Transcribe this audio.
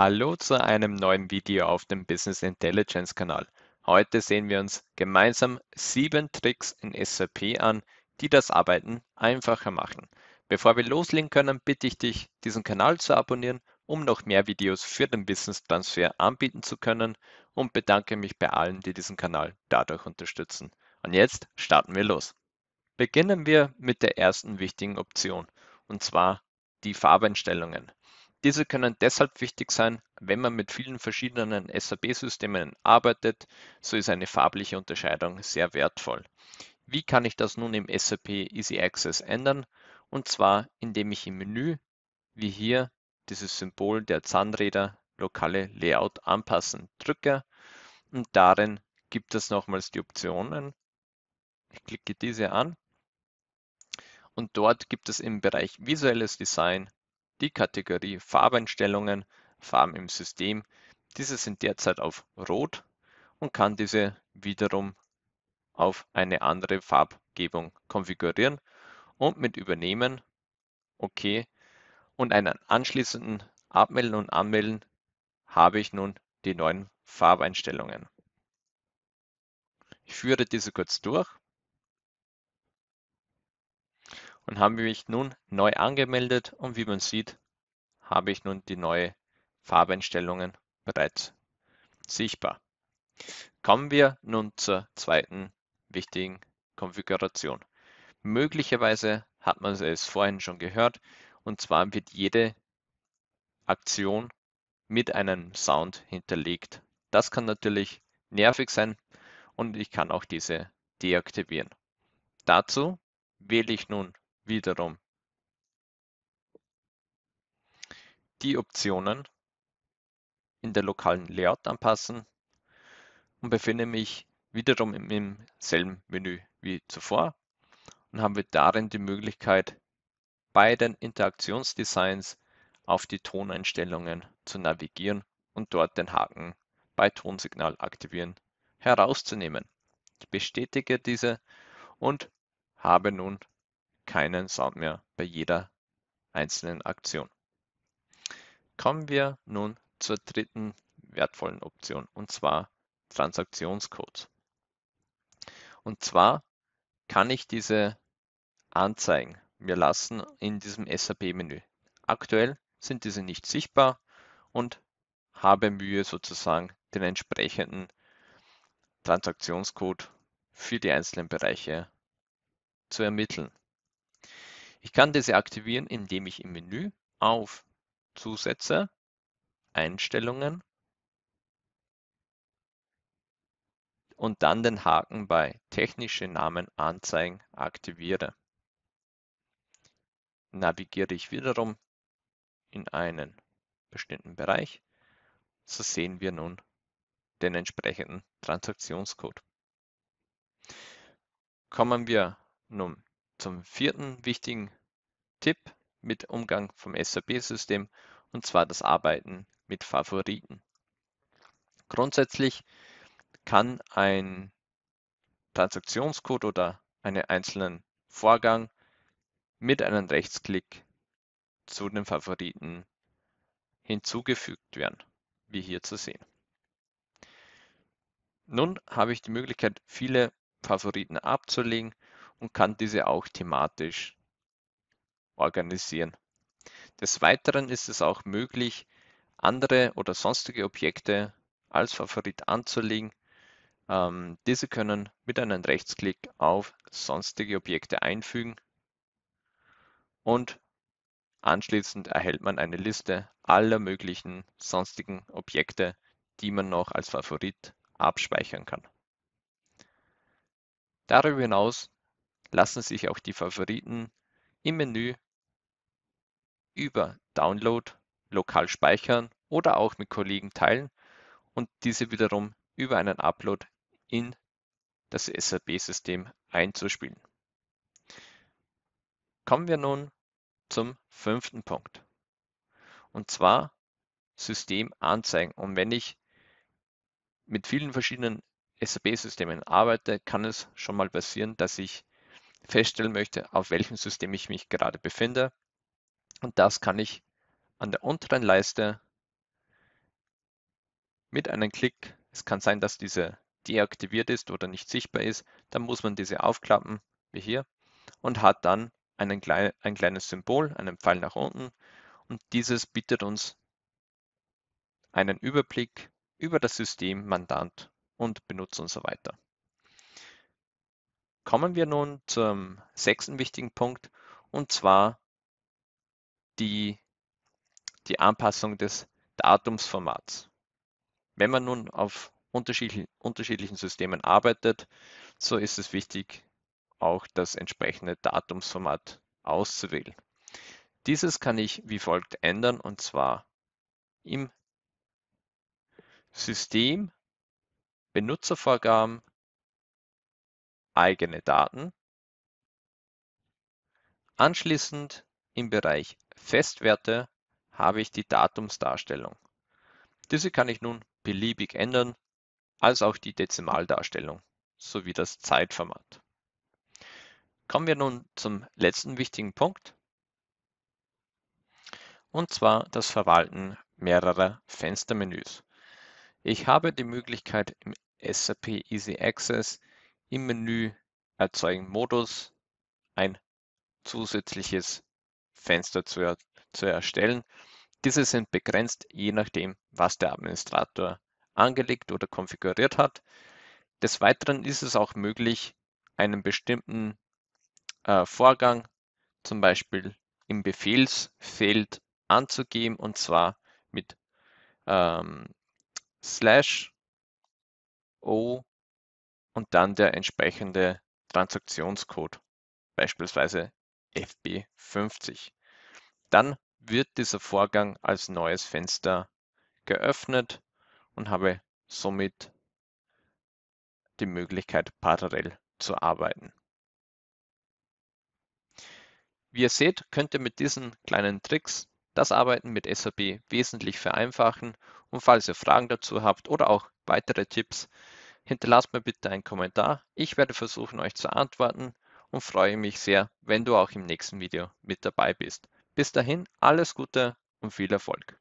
Hallo zu einem neuen Video auf dem Business Intelligence Kanal. Heute sehen wir uns gemeinsam sieben Tricks in SAP an, die das Arbeiten einfacher machen. Bevor wir loslegen können, bitte ich dich, diesen Kanal zu abonnieren, um noch mehr Videos für den Wissenstransfer anbieten zu können und bedanke mich bei allen, die diesen Kanal dadurch unterstützen. Und jetzt starten wir los. Beginnen wir mit der ersten wichtigen Option, und zwar die Farbeinstellungen. Diese können deshalb wichtig sein, wenn man mit vielen verschiedenen SAP-Systemen arbeitet, so ist eine farbliche Unterscheidung sehr wertvoll. Wie kann ich das nun im SAP Easy Access ändern? Und zwar, indem ich im Menü, wie hier, dieses Symbol der Zahnräder lokale Layout anpassen drücke und darin gibt es nochmals die Optionen. Ich klicke diese an und dort gibt es im Bereich visuelles Design die Kategorie Farbeinstellungen (Farben im System), diese sind derzeit auf Rot und kann diese wiederum auf eine andere Farbgebung konfigurieren und mit Übernehmen, OK und einen anschließenden Abmelden und Anmelden habe ich nun die neuen Farbeinstellungen. Ich führe diese kurz durch und habe mich nun neu angemeldet und wie man sieht, habe ich nun die neue Farbeinstellungen bereits sichtbar. Kommen wir nun zur zweiten wichtigen Konfiguration. Möglicherweise hat man es vorhin schon gehört und zwar wird jede Aktion mit einem Sound hinterlegt. Das kann natürlich nervig sein und ich kann auch diese deaktivieren. Dazu wähle ich nun wiederum. Die Optionen in der lokalen Layout anpassen und befinde mich wiederum im selben Menü wie zuvor und haben wir darin die Möglichkeit, bei den Interaktionsdesigns auf die Toneinstellungen zu navigieren und dort den Haken bei Tonsignal aktivieren herauszunehmen. Ich bestätige diese und habe nun keinen Sound mehr bei jeder einzelnen Aktion. Kommen wir nun zur dritten wertvollen Option und zwar Transaktionscodes. Und zwar kann ich diese anzeigen mir lassen in diesem SAP-Menü. Aktuell sind diese nicht sichtbar und habe Mühe sozusagen den entsprechenden Transaktionscode für die einzelnen Bereiche zu ermitteln. Ich kann diese aktivieren, indem ich im Menü auf Zusätze, Einstellungen und dann den Haken bei technische Namen anzeigen aktiviere. Navigiere ich wiederum in einen bestimmten Bereich, so sehen wir nun den entsprechenden Transaktionscode. Kommen wir nun zum vierten wichtigen Tipp mit Umgang vom SAP-System und zwar das Arbeiten mit Favoriten. Grundsätzlich kann ein Transaktionscode oder einen einzelnen Vorgang mit einem Rechtsklick zu den Favoriten hinzugefügt werden, wie hier zu sehen. Nun habe ich die Möglichkeit, viele Favoriten abzulegen und kann diese auch thematisch organisieren. Des Weiteren ist es auch möglich, andere oder sonstige Objekte als Favorit anzulegen. Ähm, diese können mit einem Rechtsklick auf sonstige Objekte einfügen und anschließend erhält man eine Liste aller möglichen sonstigen Objekte, die man noch als Favorit abspeichern kann. Darüber hinaus lassen sich auch die Favoriten im Menü über Download lokal speichern oder auch mit Kollegen teilen und diese wiederum über einen Upload in das SAP-System einzuspielen. Kommen wir nun zum fünften Punkt. Und zwar System anzeigen. Und wenn ich mit vielen verschiedenen SAP-Systemen arbeite, kann es schon mal passieren, dass ich feststellen möchte, auf welchem System ich mich gerade befinde. Und das kann ich an der unteren Leiste mit einem Klick, es kann sein, dass diese deaktiviert ist oder nicht sichtbar ist, dann muss man diese aufklappen, wie hier, und hat dann einen, ein kleines Symbol, einen Pfeil nach unten. Und dieses bietet uns einen Überblick über das System, Mandant und Benutzer und so weiter. Kommen wir nun zum sechsten wichtigen Punkt und zwar die, die Anpassung des Datumsformats. Wenn man nun auf unterschiedlichen, unterschiedlichen Systemen arbeitet, so ist es wichtig, auch das entsprechende Datumsformat auszuwählen. Dieses kann ich wie folgt ändern und zwar im System Benutzervorgaben eigene Daten, anschließend im Bereich Festwerte habe ich die Datumsdarstellung. Diese kann ich nun beliebig ändern, als auch die Dezimaldarstellung sowie das Zeitformat. Kommen wir nun zum letzten wichtigen Punkt, und zwar das Verwalten mehrerer Fenstermenüs. Ich habe die Möglichkeit im SAP Easy Access im Menü "Erzeugen Modus" ein zusätzliches Fenster zu erstellen. Diese sind begrenzt, je nachdem, was der Administrator angelegt oder konfiguriert hat. Des Weiteren ist es auch möglich, einen bestimmten äh, Vorgang, zum Beispiel im Befehlsfeld, anzugeben und zwar mit ähm, slash o und dann der entsprechende Transaktionscode, beispielsweise FB50. Dann wird dieser Vorgang als neues Fenster geöffnet und habe somit die Möglichkeit, parallel zu arbeiten. Wie ihr seht, könnt ihr mit diesen kleinen Tricks das Arbeiten mit SAP wesentlich vereinfachen und falls ihr Fragen dazu habt oder auch weitere Tipps, Hinterlass mir bitte einen Kommentar, ich werde versuchen euch zu antworten und freue mich sehr, wenn du auch im nächsten Video mit dabei bist. Bis dahin alles Gute und viel Erfolg!